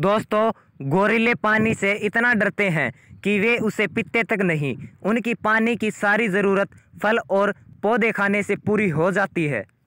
दोस्तों गोरीले पानी से इतना डरते हैं कि वे उसे पीते तक नहीं उनकी पानी की सारी ज़रूरत फल और पौधे खाने से पूरी हो जाती है